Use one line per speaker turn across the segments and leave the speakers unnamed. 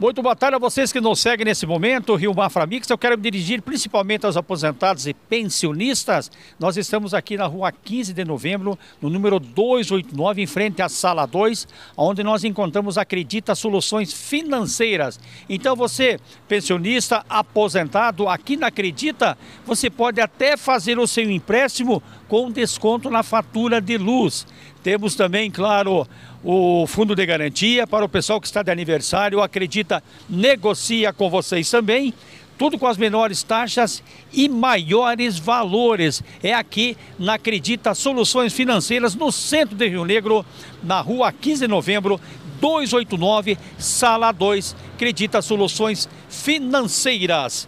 Muito boa tarde a vocês que nos seguem nesse momento, Rio Mafra Mix. Eu quero me dirigir principalmente aos aposentados e pensionistas. Nós estamos aqui na rua 15 de novembro, no número 289, em frente à sala 2, onde nós encontramos Acredita Soluções Financeiras. Então você, pensionista, aposentado, aqui na Acredita, você pode até fazer o seu empréstimo com desconto na fatura de luz. Temos também, claro, o fundo de garantia para o pessoal que está de aniversário, acredita, negocia com vocês também. Tudo com as menores taxas e maiores valores. É aqui na Acredita Soluções Financeiras, no centro de Rio Negro, na rua 15 de novembro, 289, sala 2. Acredita Soluções Financeiras.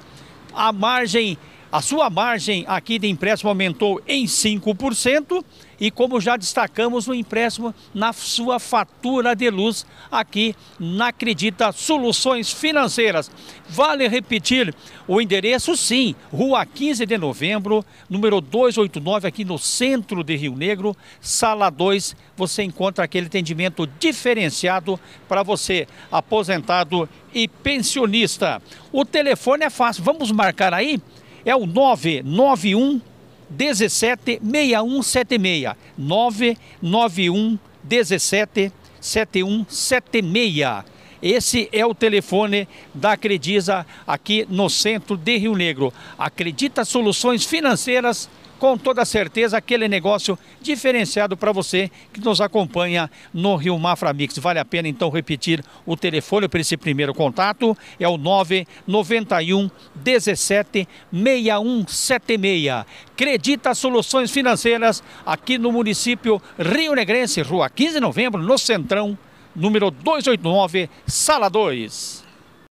A margem a sua margem aqui de empréstimo aumentou em 5% e como já destacamos o empréstimo na sua fatura de luz aqui na Acredita Soluções Financeiras. Vale repetir o endereço sim, Rua 15 de Novembro, número 289 aqui no centro de Rio Negro, sala 2, você encontra aquele atendimento diferenciado para você aposentado e pensionista. O telefone é fácil, vamos marcar aí é o 991 17 6176. 991 17 7176. Esse é o telefone da Acredisa aqui no centro de Rio Negro. Acredita Soluções Financeiras com toda certeza aquele negócio diferenciado para você que nos acompanha no Rio Mafra Mix. Vale a pena então repetir o telefone para esse primeiro contato, é o 991 17 6176. Acredita Soluções Financeiras aqui no município Rio Negrense, Rua 15 de Novembro, no Centrão número 289, sala 2.